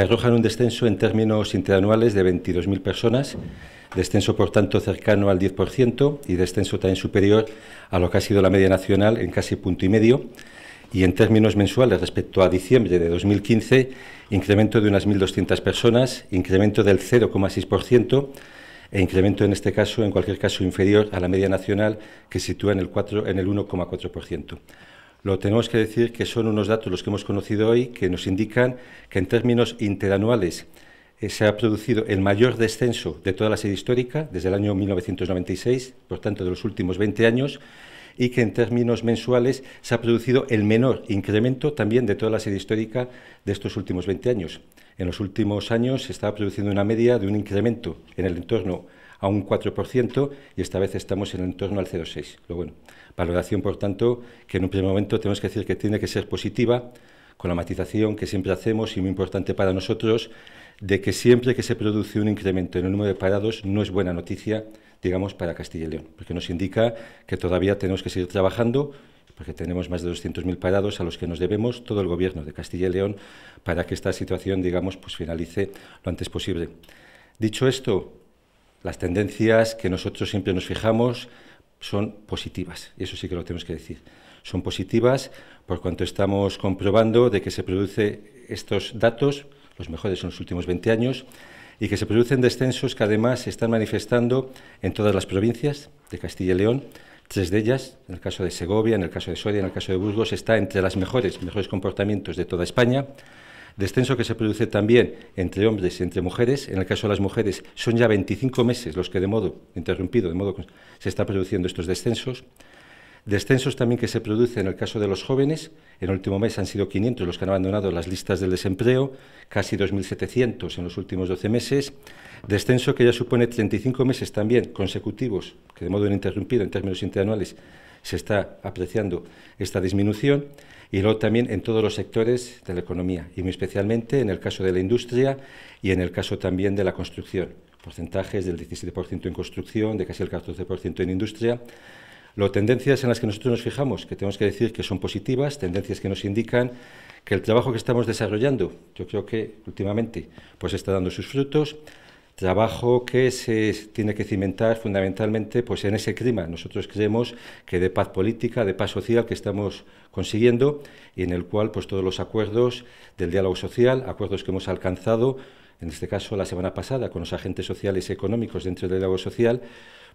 arrojan un descenso en términos interanuales de 22.000 personas, descenso por tanto cercano al 10% y descenso también superior a lo que ha sido la media nacional en casi punto y medio. Y en términos mensuales respecto a diciembre de 2015, incremento de unas 1.200 personas, incremento del 0,6% e incremento en este caso, en cualquier caso, inferior a la media nacional que sitúa en el, el 1,4% lo tenemos que decir que son unos datos los que hemos conocido hoy que nos indican que en términos interanuales eh, se ha producido el mayor descenso de toda la serie histórica desde el año 1996, por tanto de los últimos 20 años, y que en términos mensuales se ha producido el menor incremento también de toda la serie histórica de estos últimos 20 años. En los últimos años se estaba produciendo una media de un incremento en el entorno a un 4% y esta vez estamos en el entorno al 0,6. Lo bueno, valoración, por tanto, que en un primer momento tenemos que decir que tiene que ser positiva, con la matización que siempre hacemos y muy importante para nosotros, de que siempre que se produce un incremento en el número de parados no es buena noticia, digamos, para Castilla y León, porque nos indica que todavía tenemos que seguir trabajando porque tenemos más de 200.000 parados a los que nos debemos todo el gobierno de Castilla y León para que esta situación, digamos, pues finalice lo antes posible. Dicho esto, las tendencias que nosotros siempre nos fijamos son positivas, y eso sí que lo tenemos que decir. Son positivas por cuanto estamos comprobando de que se producen estos datos, los mejores en los últimos 20 años, y que se producen descensos que además se están manifestando en todas las provincias de Castilla y León. Tres de ellas, en el caso de Segovia, en el caso de Soria, en el caso de Burgos, está entre las mejores, mejores comportamientos de toda España. Descenso que se produce también entre hombres y entre mujeres. En el caso de las mujeres son ya 25 meses los que de modo interrumpido, de modo se están produciendo estos descensos. Descensos también que se producen en el caso de los jóvenes. En el último mes han sido 500 los que han abandonado las listas del desempleo, casi 2.700 en los últimos 12 meses. Descenso que ya supone 35 meses también consecutivos, que de modo interrumpido en términos interanuales se está apreciando esta disminución y luego también en todos los sectores de la economía y muy especialmente en el caso de la industria y en el caso también de la construcción. Porcentajes del 17% en construcción, de casi el 14% en industria. lo tendencias en las que nosotros nos fijamos, que tenemos que decir que son positivas, tendencias que nos indican que el trabajo que estamos desarrollando, yo creo que últimamente, pues está dando sus frutos. Trabajo que se tiene que cimentar fundamentalmente pues, en ese clima. Nosotros creemos que de paz política, de paz social que estamos consiguiendo y en el cual pues, todos los acuerdos del diálogo social, acuerdos que hemos alcanzado, en este caso la semana pasada, con los agentes sociales y económicos dentro del diálogo social,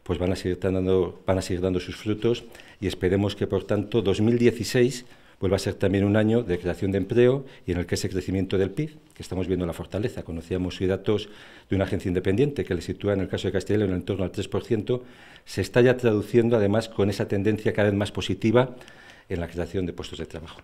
pues van a seguir dando, van a seguir dando sus frutos y esperemos que, por tanto, 2016 vuelva pues a ser también un año de creación de empleo y en el que ese crecimiento del PIB, que estamos viendo en la fortaleza, conocíamos hoy datos de una agencia independiente que le sitúa en el caso de Castilla en torno al 3%, se está ya traduciendo además con esa tendencia cada vez más positiva en la creación de puestos de trabajo.